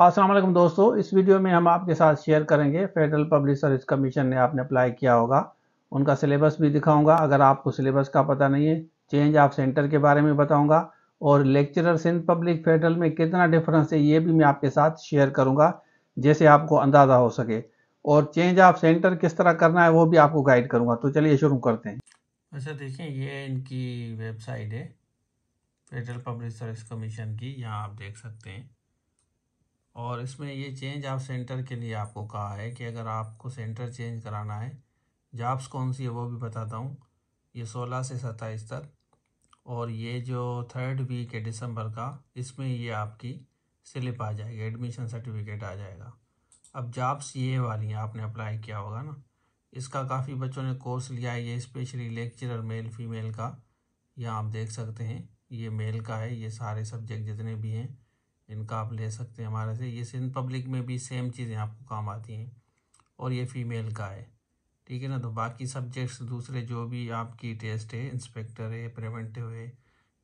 असलम दोस्तों इस वीडियो में हम आपके साथ शेयर करेंगे फेडरल पब्लिक सर्विस कमीशन ने आपने अप्लाई किया होगा उनका सिलेबस भी दिखाऊंगा अगर आपको सिलेबस का पता नहीं है चेंज ऑफ सेंटर के बारे में बताऊंगा और लेक्चरर सिंध पब्लिक फेडरल में कितना डिफरेंस है ये भी मैं आपके साथ शेयर करूंगा जैसे आपको अंदाज़ा हो सके और चेंज ऑफ सेंटर किस तरह करना है वो भी आपको गाइड करूँगा तो चलिए शुरू करते हैं अच्छा देखिए ये इनकी वेबसाइट है फेडरल पब्लिक सर्विस कमीशन की यहाँ आप देख सकते हैं और इसमें ये चेंज आप सेंटर के लिए आपको कहा है कि अगर आपको सेंटर चेंज कराना है जॉब्स कौन सी है वो भी बताता हूँ ये सोलह से सत्ताईस तक और ये जो थर्ड वीक है दिसंबर का इसमें ये आपकी स्लिप आ जाएगी एडमिशन सर्टिफिकेट आ जाएगा अब जॉब्स ये वाली हैं आपने अप्लाई किया होगा ना इसका काफ़ी बच्चों ने कोर्स लिया है ये स्पेशली लेक्चरर मेल फीमेल का यहाँ आप देख सकते हैं ये मेल का है ये सारे सब्जेक्ट जितने भी हैं इनका आप ले सकते हैं हमारे से ये सिंध पब्लिक में भी सेम चीज़ें आपको काम आती हैं और ये फीमेल का है ठीक है ना तो बाकी सब्जेक्ट्स दूसरे जो भी आपकी टेस्ट है इंस्पेक्टर है प्रिवेंटिव है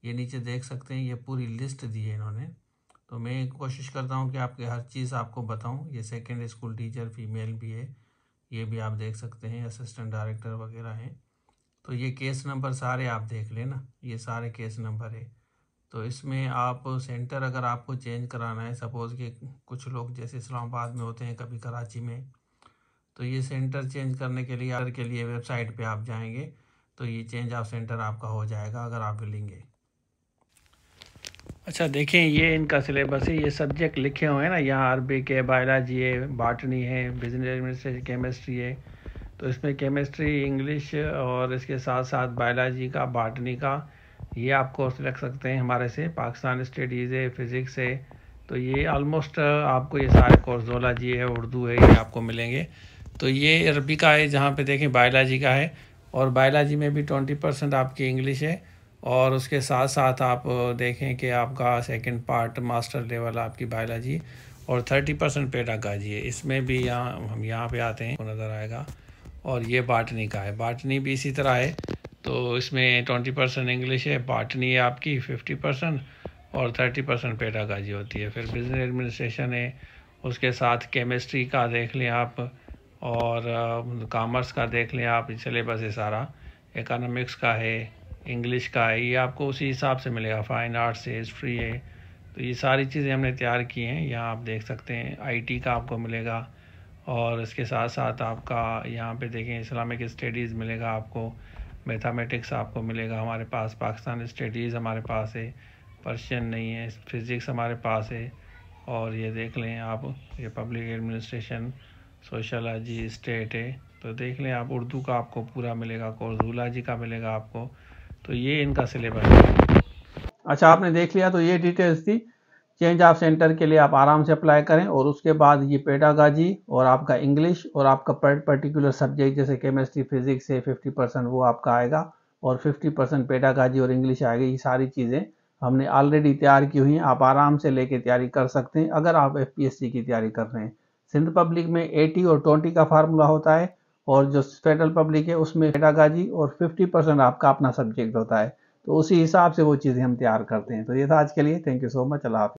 ये नीचे देख सकते हैं ये पूरी लिस्ट दी है इन्होंने तो मैं कोशिश करता हूँ कि आपके हर चीज़ आपको बताऊँ ये सेकेंड स्कूल टीचर फीमेल भी है ये भी आप देख सकते हैं असिस्टेंट डायरेक्टर वगैरह हैं तो ये केस नंबर सारे आप देख लेना ये सारे केस नंबर है तो इसमें आप सेंटर अगर आपको चेंज कराना है सपोज़ कि कुछ लोग जैसे इस्लामाबाद में होते हैं कभी कराची में तो ये सेंटर चेंज करने के लिए अगर के लिए वेबसाइट पे आप जाएंगे तो ये चेंज आप सेंटर आपका हो जाएगा अगर आप मिलेंगे अच्छा देखें ये इनका सिलेबस है ये सब्जेक्ट लिखे हुए हैं ना यहाँ अरबिक है बायोलॉजी है बाटनी है बिजनेस एडमिनिस्ट्रेशन केमिस्ट्री है तो इसमें केमिस्ट्री इंग्लिश और इसके साथ साथ बायोलॉजी का बाटनी का ये आप कोर्स रख सकते हैं हमारे से पाकिस्तान स्टडीज़ है फिज़िक्स है तो ये ऑलमोस्ट आपको ये सारे कोर्स जोलॉजी है उर्दू है ये आपको मिलेंगे तो ये अरबी का है जहाँ पे देखें बायोलॉजी का है और बायोलॉजी में भी ट्वेंटी परसेंट आपकी इंग्लिश है और उसके साथ साथ आप देखें कि आपका सेकंड पार्ट मास्टर लेवल आपकी बायोलॉजी और थर्टी परसेंट पेडागाजी है इसमें भी यहाँ हम यहाँ पे आते हैं नज़र आएगा और ये बाटनी का है बाटनी भी इसी तरह है तो इसमें ट्वेंटी परसेंट इंग्लिश है पाटनी है आपकी फिफ्टी परसेंट और थर्टी परसेंट पेडागाजी होती है फिर बिजनेस एडमिनिस्ट्रेशन है उसके साथ केमिस्ट्री का देख लें आप और कामर्स का देख लें आप सिलेबस है सारा इकोनॉमिक्स का है इंग्लिश का है ये आपको उसी हिसाब से मिलेगा फ़ाइन आर्ट्स है हिस्ट्री है तो ये सारी चीज़ें हमने तैयार की हैं यहाँ आप देख सकते हैं आईटी का आपको मिलेगा और इसके साथ साथ आपका यहाँ पे देखें इस्लामिक स्टडीज़ मिलेगा आपको मैथमेटिक्स आपको मिलेगा हमारे पास पाकिस्तान स्टडीज़ हमारे पास है पर्शियन नहीं है फिज़िक्स हमारे पास है और ये देख लें आप ये पब्लिक एडमिनिस्ट्रेशन सोशलॉजी स्टेट है तो देख लें आप उर्दू का आपको पूरा मिलेगा कोर्स जूलॉजी का मिलेगा आपको तो ये इनका सिलेबस है अच्छा आपने देख लिया तो ये डिटेल्स थी चेंज ऑफ सेंटर के लिए आप आराम से अप्लाई करें और उसके बाद ये पेडागाजी और आपका इंग्लिश और आपका पर्टिकुलर सब्जेक्ट जैसे केमिस्ट्री फिजिक्स से 50 परसेंट वो आपका आएगा और 50 परसेंट पेडागाजी और इंग्लिश आएगी ये सारी चीज़ें हमने ऑलरेडी तैयार की हुई हैं आप आराम से लेके तैयारी कर सकते हैं अगर आप एफ की तैयारी कर रहे हैं सिंध पब्लिक में एटी और ट्वेंटी का फार्मूला होता है और जो फेडरल पब्लिक है उसमें पेडागाजी और फिफ्टी परसेंट आपका अपना सब्जेक्ट होता है तो उसी हिसाब से वो चीज़ें हम तैयार करते हैं तो ये था आज के लिए thank you so much Allah